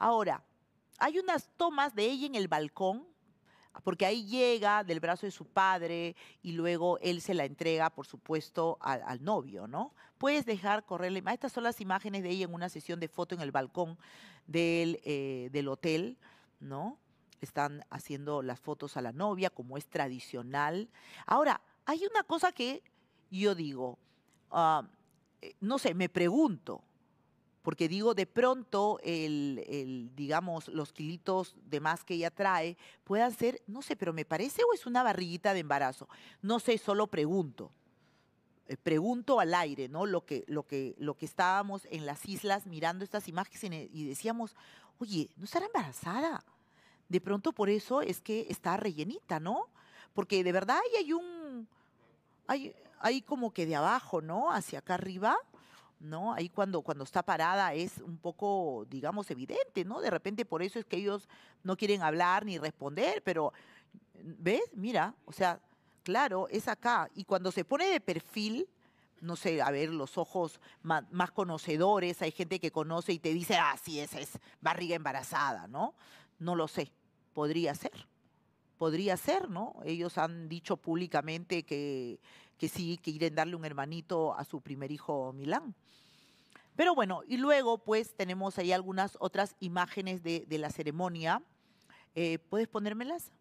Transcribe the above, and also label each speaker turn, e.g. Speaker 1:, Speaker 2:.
Speaker 1: Ahora, hay unas tomas de ella en el balcón, porque ahí llega del brazo de su padre y luego él se la entrega, por supuesto, al, novio, ¿no? Puedes dejar correrle, Estas son las imágenes de ella en una sesión de foto en el balcón eh, del, hotel, ¿no? Están haciendo las fotos a la novia, como es tradicional. Ahora, hay una cosa que yo digo, ah, eh, no sé, me pregunto, porque digo, de pronto, el, digamos, los kilitos de más que ella trae puedan ser, no sé, pero me parece o es una barriguita de embarazo. No sé, solo pregunto. Eh, pregunto al aire, ¿no? Lo que, lo, que, lo que estábamos en las islas mirando estas imágenes y decíamos, oye, ¿no estará embarazada? De pronto por eso es que está rellenita, ¿no? Porque de verdad ahí hay un, hay, hay como que de abajo, ¿no? Hacia acá arriba ¿no? Ahí cuando, cuando está parada es un poco, digamos, evidente, ¿no? De repente por eso es que ellos no quieren hablar ni responder, pero, ¿ves? Mira, o sea, claro, es acá. Y cuando se pone de perfil, no sé, a ver, los ojos más, más conocedores, hay gente que conoce y te dice, ah, sí, esa es barriga embarazada, ¿no? No lo sé, podría ser podría ser, ¿no? Ellos han dicho públicamente que que sí que quieren darle un hermanito a su primer hijo Milán. Pero bueno, y luego pues tenemos ahí algunas otras imágenes de, la ceremonia. Eh, ¿Puedes ponérmelas?